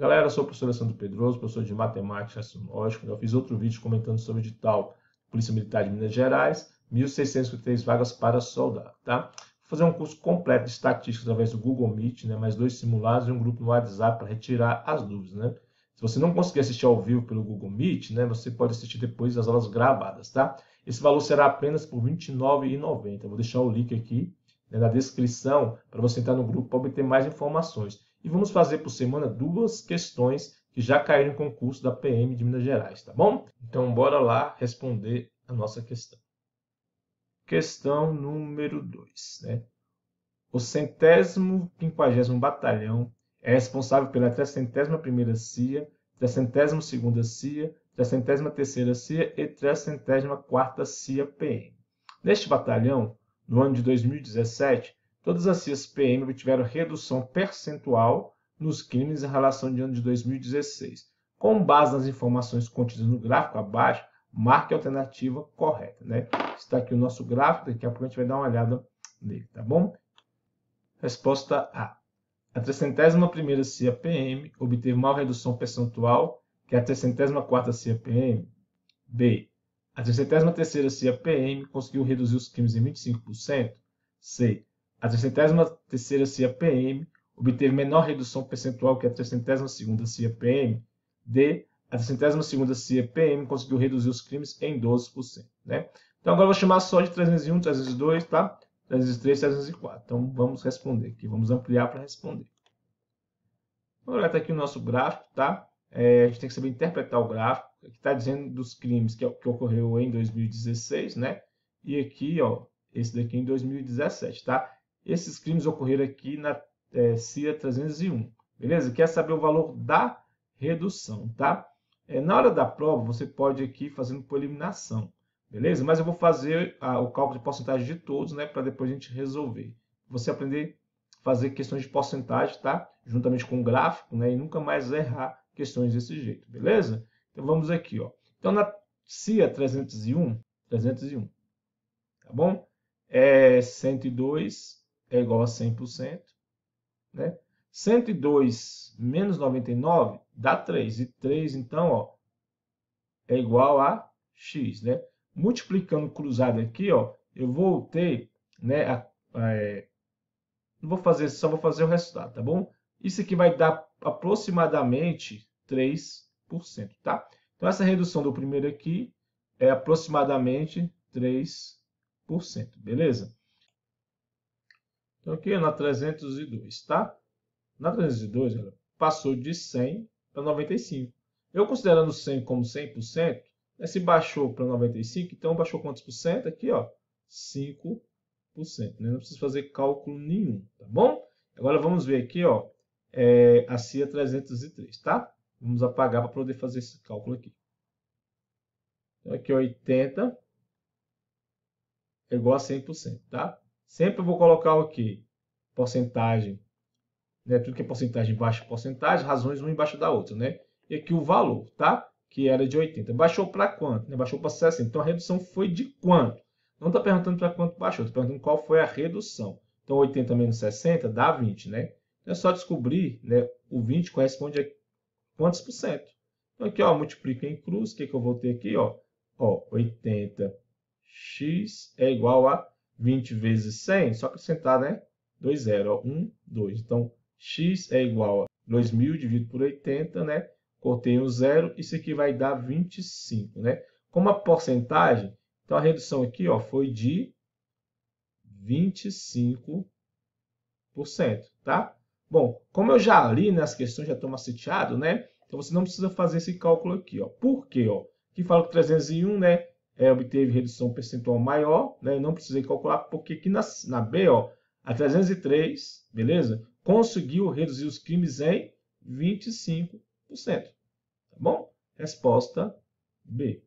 Galera, sou o professor Alessandro Pedroso, professor de matemática e astronáutica. Eu fiz outro vídeo comentando sobre o edital Polícia Militar de Minas Gerais, 1.603 vagas para soldado, tá? Vou fazer um curso completo de estatística através do Google Meet, né? Mais dois simulados e um grupo no WhatsApp para retirar as dúvidas, né? Se você não conseguir assistir ao vivo pelo Google Meet, né? Você pode assistir depois das aulas gravadas, tá? Esse valor será apenas por R$ 29,90. Vou deixar o link aqui né, na descrição para você entrar no grupo para obter mais informações. E vamos fazer por semana duas questões que já caíram em concurso da PM de Minas Gerais, tá bom? Então bora lá responder a nossa questão. Questão número 2, né? O centésimo quinquagésimo batalhão é responsável pela 301 primeira CIA, trecentésima segunda CIA, 303 CIA e 304 CIA PM. Neste batalhão, no ano de 2017, todas as CIAs PM obtiveram redução percentual nos crimes em relação ao ano de 2016. Com base nas informações contidas no gráfico abaixo, marque a alternativa correta, né? Está aqui o nosso gráfico, daqui a pouco a gente vai dar uma olhada nele, tá bom? Resposta A. A 301ª CIAPM obteve maior redução percentual que a 304ª CIAPM? B. A 303 ª CIAPM conseguiu reduzir os crimes em 25%? C. A 63ª CIA-PM obteve menor redução percentual que a 32ª CIA-PM. A 32ª CIA-PM conseguiu reduzir os crimes em 12%. Né? Então, agora eu vou chamar só de 301, 302, tá? 303, 304. Então, vamos responder aqui. Vamos ampliar para responder. Vamos olhar aqui o nosso gráfico, tá? É, a gente tem que saber interpretar o gráfico. que está dizendo dos crimes que, que ocorreu em 2016, né? E aqui, ó, esse daqui em 2017, tá? Esses crimes ocorreram aqui na é, CIA 301, beleza? Quer saber o valor da redução, tá? É, na hora da prova, você pode aqui fazendo por eliminação, beleza? Mas eu vou fazer a, o cálculo de porcentagem de todos, né? Para depois a gente resolver. Você aprender a fazer questões de porcentagem, tá? Juntamente com o gráfico, né? E nunca mais errar questões desse jeito, beleza? Então vamos aqui, ó. Então na CIA 301, 301, tá bom? É 102 é igual a 100%, né? 102 menos 99 dá 3. E 3, então, ó, é igual a x, né? Multiplicando cruzado aqui, ó, eu vou ter, né, a, a, é, não vou fazer, só vou fazer o resultado, tá bom? Isso aqui vai dar aproximadamente 3%, tá? Então, essa redução do primeiro aqui é aproximadamente 3%, beleza? Então, aqui é na 302, tá? Na 302, ela passou de 100 para 95. Eu considerando 100 como 100%, né, se baixou para 95, então baixou quantos por cento? Aqui, ó, 5%. Né? Não precisa fazer cálculo nenhum, tá bom? Agora vamos ver aqui, ó, é, a CIA 303, tá? Vamos apagar para poder fazer esse cálculo aqui. Então, aqui, ó, 80 é igual a 100%, tá? Sempre vou colocar o quê? Porcentagem. Né? Tudo que é porcentagem, baixa porcentagem, razões uma embaixo da outra, né? E aqui o valor, tá? Que era de 80. Baixou para quanto? Né? Baixou para 60. Então, a redução foi de quanto? Não está perguntando para quanto baixou, está perguntando qual foi a redução. Então, 80 menos 60 dá 20, né? Então, é só descobrir, né? O 20 corresponde a quantos por cento? Então, aqui, ó, multiplica em cruz, o que, que eu vou ter aqui, ó? Ó, 80x é igual a 20 vezes 100, só acrescentar, né? 2 0, 1, 2. Então, x é igual a 2.000 dividido por 80, né? Cortei um zero, isso aqui vai dar 25, né? Como a porcentagem, então a redução aqui ó, foi de 25%, tá? Bom, como eu já li nas né, questões, já estou maceteado, né? Então você não precisa fazer esse cálculo aqui, ó. Por quê, ó? Aqui fala que 301, né? é, obteve redução percentual maior, né? Eu não precisei calcular, porque aqui na, na B, ó, a 303, beleza? Conseguiu reduzir os crimes em 25%. Tá bom? Resposta B.